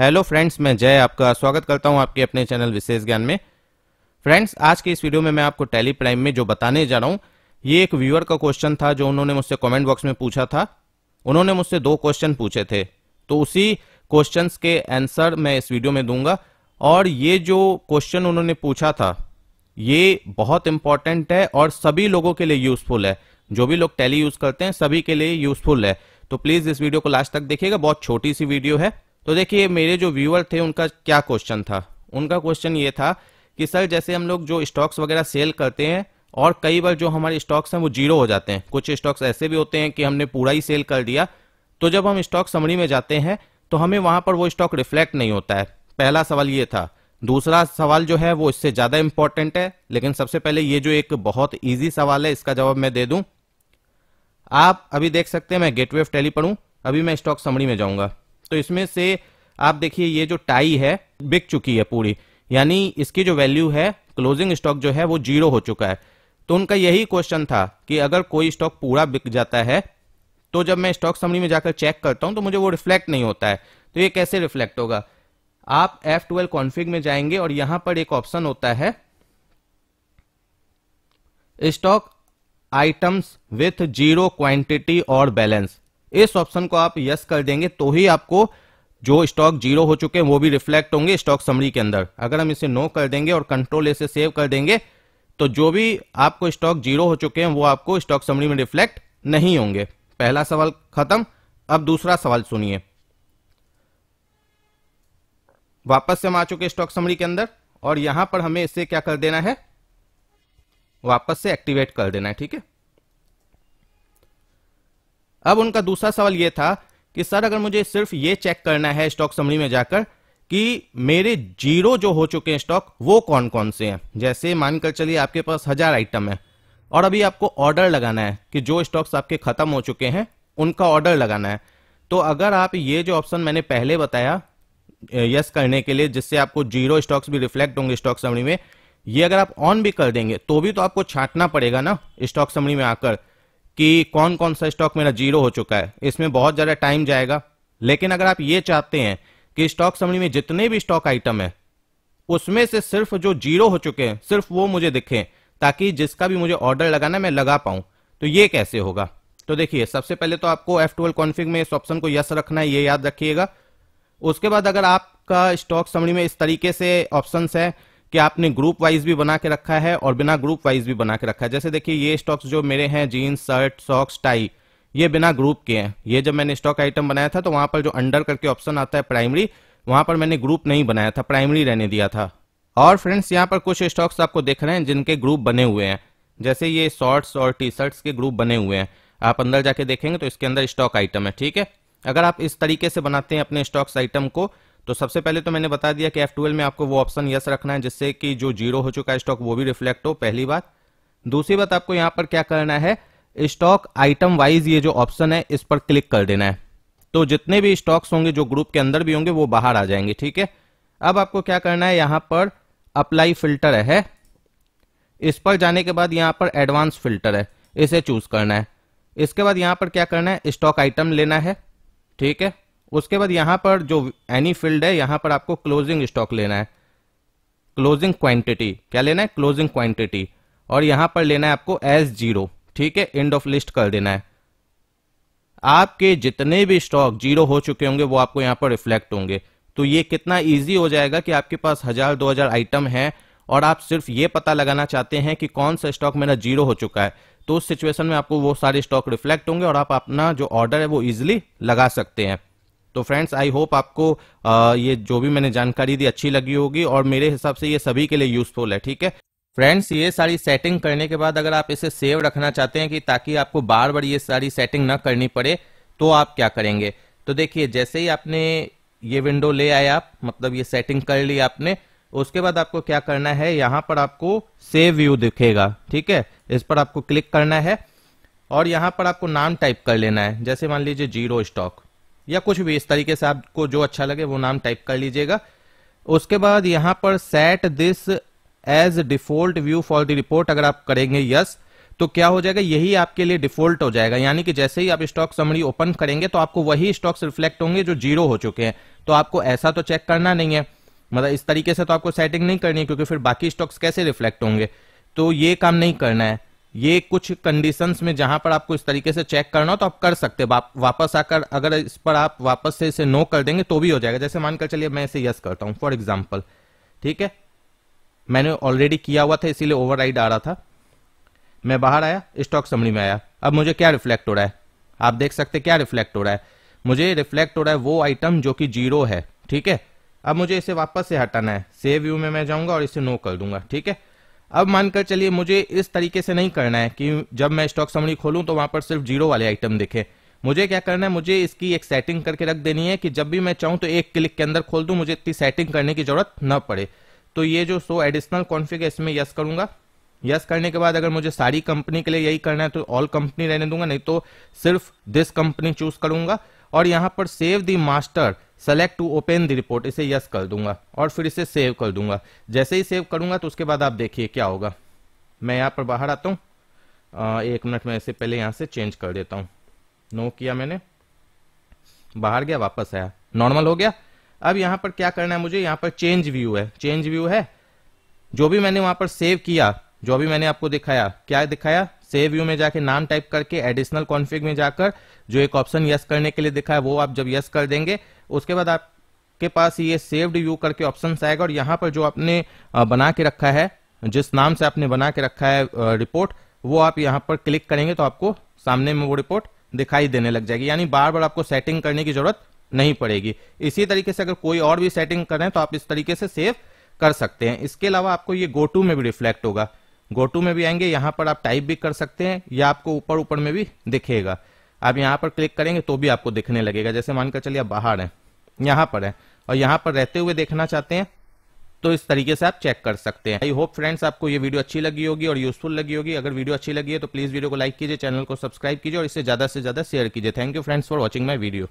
hello friends मैं जय आपका स्वागत करता हूं आपके अपने चैनल विशेष ज्ञान में फ्रेंड्स आज के इस वीडियो में मैं आपको टेली प्राइम में जो बताने जा रहा हूं ये एक व्यूअर का क्वेश्चन था जो उन्होंने मुझसे कमेंट बॉक्स में पूछा था उन्होंने मुझसे दो क्वेश्चन पूछे थे तो उसी क्वेश्चन के आंसर मैं इस वीडियो में दूंगा और ये जो क्वेश्चन उन्होंने पूछा था ये बहुत इंपॉर्टेंट है और सभी लोगों के लिए यूजफुल है जो भी लोग टैली यूज करते हैं सभी के लिए यूजफुल है तो प्लीज इस वीडियो को लास्ट तक देखिएगा बहुत छोटी सी वीडियो है तो देखिए मेरे जो व्यूअर थे उनका क्या क्वेश्चन था उनका क्वेश्चन ये था कि सर जैसे हम लोग जो स्टॉक्स वगैरह सेल करते हैं और कई बार जो हमारे स्टॉक्स हैं वो जीरो हो जाते हैं कुछ स्टॉक्स ऐसे भी होते हैं कि हमने पूरा ही सेल कर दिया तो जब हम स्टॉक समरी में जाते हैं तो हमें वहां पर वो स्टॉक रिफ्लेक्ट नहीं होता है पहला सवाल ये था दूसरा सवाल जो है वो इससे ज्यादा इंपॉर्टेंट है लेकिन सबसे पहले ये जो एक बहुत ईजी सवाल है इसका जवाब मैं दे दूं आप अभी देख सकते हैं मैं गेटवे ऑफ टेली पढ़ू अभी मैं स्टॉक समरी में जाऊंगा तो इसमें से आप देखिए ये जो टाई है बिक चुकी है पूरी यानी इसकी जो वैल्यू है क्लोजिंग स्टॉक जो है वो जीरो हो चुका है तो उनका यही क्वेश्चन था कि अगर कोई स्टॉक पूरा बिक जाता है तो जब मैं स्टॉक समरी में जाकर चेक करता हूं तो मुझे वो रिफ्लेक्ट नहीं होता है तो ये कैसे रिफ्लेक्ट होगा आप एफ ट्वेल्व कॉन्फिग में जाएंगे और यहां पर एक ऑप्शन होता है stock items with zero quantity और बैलेंस इस ऑप्शन को आप यस कर देंगे तो ही आपको जो स्टॉक जीरो हो चुके हैं वो भी रिफ्लेक्ट होंगे स्टॉक समरी के अंदर अगर हम इसे नो कर देंगे और कंट्रोल इसे सेव कर देंगे तो जो भी आपको स्टॉक जीरो हो चुके हैं वो आपको स्टॉक समरी में रिफ्लेक्ट नहीं होंगे पहला सवाल खत्म अब दूसरा सवाल सुनिए वापस से हम आ चुके स्टॉक समरी के अंदर और यहां पर हमें इसे क्या कर देना है वापस से एक्टिवेट कर देना है ठीक है अब उनका दूसरा सवाल यह था कि सर अगर मुझे सिर्फ ये चेक करना है स्टॉक समरी में जाकर कि मेरे जीरो जो हो चुके हैं स्टॉक वो कौन कौन से हैं जैसे मानकर चलिए आपके पास हजार आइटम है और अभी आपको ऑर्डर लगाना है कि जो स्टॉक्स आपके खत्म हो चुके हैं उनका ऑर्डर लगाना है तो अगर आप ये जो ऑप्शन मैंने पहले बताया यस करने के लिए जिससे आपको जीरो स्टॉक्स भी रिफ्लेक्ट होंगे स्टॉक समरी में ये अगर आप ऑन भी कर देंगे तो भी तो आपको छांटना पड़ेगा ना स्टॉक समरी में आकर कि कौन कौन सा स्टॉक मेरा जीरो हो चुका है इसमें बहुत ज़्यादा टाइम जाएगा लेकिन अगर आप ये चाहते हैं कि स्टॉक समरी में जितने भी स्टॉक आइटम है उसमें से सिर्फ जो जीरो हो चुके हैं सिर्फ वो मुझे दिखें ताकि जिसका भी मुझे ऑर्डर लगाना मैं लगा पाऊं तो ये कैसे होगा तो देखिए सबसे पहले तो आपको एफ ट्वेल्व कॉन्फिग में इस ऑप्शन को यस रखना है ये याद रखिएगा उसके बाद अगर आपका स्टॉक समरी में इस तरीके से ऑप्शन है कि आपने ग्रुप वाइज भी बना के रखा है और बिना ग्रुप वाइज भी बना के रखा है जैसे देखिए ये स्टॉक्स जो मेरे हैं जीन्स शर्ट सॉक्स टाई ये बिना ग्रुप के हैं ये जब मैंने स्टॉक आइटम बनाया था तो वहां पर जो अंडर करके ऑप्शन आता है प्राइमरी वहां पर मैंने ग्रुप नहीं बनाया था प्राइमरी रहने दिया था और फ्रेंड्स यहाँ पर कुछ स्टॉक्स आपको देख रहे हैं जिनके ग्रुप बने हुए हैं जैसे ये शॉर्ट्स और टी शर्ट्स के ग्रुप बने हुए हैं आप अंदर जाके देखेंगे तो इसके अंदर स्टॉक आइटम है ठीक है अगर आप इस तरीके से बनाते हैं अपने स्टॉक्स आइटम को तो सबसे पहले तो मैंने बता दिया कि F12 में आपको वो ऑप्शन यस रखना है जिससे कि जो जीरो हो चुका है स्टॉक वो भी रिफ्लेक्ट हो पहली बात दूसरी बात आपको यहां पर क्या करना है स्टॉक आइटम वाइज ये जो ऑप्शन है इस पर क्लिक कर देना है तो जितने भी स्टॉक्स होंगे जो ग्रुप के अंदर भी होंगे वो बाहर आ जाएंगे ठीक है अब आपको क्या करना है यहां पर अप्लाई फिल्टर है इस पर जाने के बाद यहां पर एडवांस फिल्टर है इसे चूज करना है इसके बाद यहां पर क्या करना है स्टॉक आइटम लेना है ठीक है उसके बाद यहां पर जो एनी फील्ड है यहां पर आपको क्लोजिंग स्टॉक लेना है क्लोजिंग क्वांटिटी क्या लेना है क्लोजिंग क्वांटिटी और यहां पर लेना है आपको एस जीरो ठीक है एंड ऑफ लिस्ट कर देना है आपके जितने भी स्टॉक जीरो हो चुके होंगे वो आपको यहां पर रिफ्लेक्ट होंगे तो ये कितना इजी हो जाएगा कि आपके पास हजार दो हजार आइटम है और आप सिर्फ ये पता लगाना चाहते हैं कि कौन सा स्टॉक मेरा जीरो हो चुका है तो उस सिचुएशन में आपको वो सारे स्टॉक रिफ्लेक्ट होंगे और आप अपना जो ऑर्डर है वो इजिली लगा सकते हैं तो फ्रेंड्स आई होप आपको आ, ये जो भी मैंने जानकारी दी अच्छी लगी होगी और मेरे हिसाब से ये सभी के लिए यूजफुल है ठीक है फ्रेंड्स ये सारी सेटिंग करने के बाद अगर आप इसे सेव रखना चाहते हैं कि ताकि आपको बार बार ये सारी सेटिंग ना करनी पड़े तो आप क्या करेंगे तो देखिए जैसे ही आपने ये विंडो ले आए आप मतलब ये सेटिंग कर ली आपने उसके बाद आपको क्या करना है यहाँ पर आपको सेव व्यू दिखेगा ठीक है इस पर आपको क्लिक करना है और यहाँ पर आपको नाम टाइप कर लेना है जैसे मान लीजिए जीरो स्टॉक या कुछ भी इस तरीके से आपको जो अच्छा लगे वो नाम टाइप कर लीजिएगा उसके बाद यहां पर set this as default view for the report अगर आप करेंगे यस तो क्या हो जाएगा यही आपके लिए डिफॉल्ट हो जाएगा यानी कि जैसे ही आप स्टॉक समरी ओपन करेंगे तो आपको वही स्टॉक्स रिफ्लेक्ट होंगे जो जीरो हो चुके हैं तो आपको ऐसा तो चेक करना नहीं है मतलब इस तरीके से तो आपको सेटिंग नहीं करनी है क्योंकि फिर बाकी स्टॉक्स कैसे रिफ्लेक्ट होंगे तो ये काम नहीं करना है ये कुछ कंडीशंस में जहां पर आपको इस तरीके से चेक करना हो तो आप कर सकते हैं वापस आकर अगर इस पर आप वापस से इसे नो कर देंगे तो भी हो जाएगा जैसे मानकर चलिए मैं इसे यस करता हूं फॉर एग्जाम्पल ठीक है मैंने ऑलरेडी किया हुआ था इसीलिए ओवर आ रहा था मैं बाहर आया स्टॉक समरी में आया अब मुझे क्या रिफ्लेक्ट हो रहा है आप देख सकते क्या रिफ्लेक्ट हो रहा है मुझे रिफ्लेक्ट हो रहा है वो आइटम जो कि जीरो है ठीक है अब मुझे इसे वापस से हटाना है सेव व्यू में मैं जाऊंगा और इसे नो कर दूंगा ठीक है अब मानकर चलिए मुझे इस तरीके से नहीं करना है कि जब मैं स्टॉक समरी खोलूं तो वहां पर सिर्फ जीरो वाले आइटम दिखे मुझे क्या करना है मुझे इसकी एक सेटिंग करके रख देनी है कि जब भी मैं चाहूं तो एक क्लिक के अंदर खोल दूं मुझे इतनी सेटिंग करने की जरूरत न पड़े तो ये जो सो एडिशनल कॉन्फ़िग है इसमें यस करूंगा यस करने के बाद अगर मुझे सारी कंपनी के लिए यही करना है तो ऑल कंपनी रहने दूंगा नहीं तो सिर्फ दिस कंपनी चूज करूंगा और यहां पर save the master select to open the report इसे यस कर दूंगा और फिर इसे सेव कर दूंगा जैसे ही सेव करूंगा तो उसके बाद आप देखिए क्या होगा मैं यहाँ पर बाहर आता हूँ एक मिनट में इसे पहले यहाँ से चेंज कर देता हूँ नो किया मैंने बाहर गया वापस आया नॉर्मल हो गया अब यहाँ पर क्या करना है मुझे यहाँ पर चेंज व्यू है चेंज व्यू है जो भी मैंने वहां पर सेव किया जो भी मैंने आपको दिखाया क्या दिखाया सेव व्यू में जाके नाम टाइप करके एडिशनल कॉन्फ़िग में जाकर जो एक ऑप्शन यस करने के लिए दिखा है वो आप जब यस कर देंगे उसके बाद आपके पास ये सेव्ड व्यू करके ऑप्शन आएगा और यहाँ पर जो आपने बना के रखा है जिस नाम से आपने बना के रखा है रिपोर्ट वो आप यहाँ पर क्लिक करेंगे तो आपको सामने में वो रिपोर्ट दिखाई देने लग जाएगी यानी बार बार आपको सेटिंग करने की जरूरत नहीं पड़ेगी इसी तरीके से अगर कोई और भी सेटिंग करें तो आप इस तरीके से सेव कर सकते हैं इसके अलावा आपको ये गोटू में भी रिफ्लेक्ट होगा गोटू में भी आएंगे यहां पर आप टाइप भी कर सकते हैं या आपको ऊपर ऊपर में भी दिखेगा आप यहाँ पर क्लिक करेंगे तो भी आपको दिखने लगेगा जैसे मानकर चलिए आप बाहर हैं यहाँ पर है और यहां पर रहते हुए देखना चाहते हैं तो इस तरीके से आप चेक कर सकते हैं आई होप फ्रेंड्स आपको ये वीडियो अच्छी लगी होगी और यूजफुल लगी होगी अगर वीडियो अच्छी लगी है तो प्लीज वीडियो को लाइक कीजिए चैनल को सब्सक्राइब कीजिए और इससे ज्यादा से ज्यादा शेयर कीजिए thank you friends for watching my video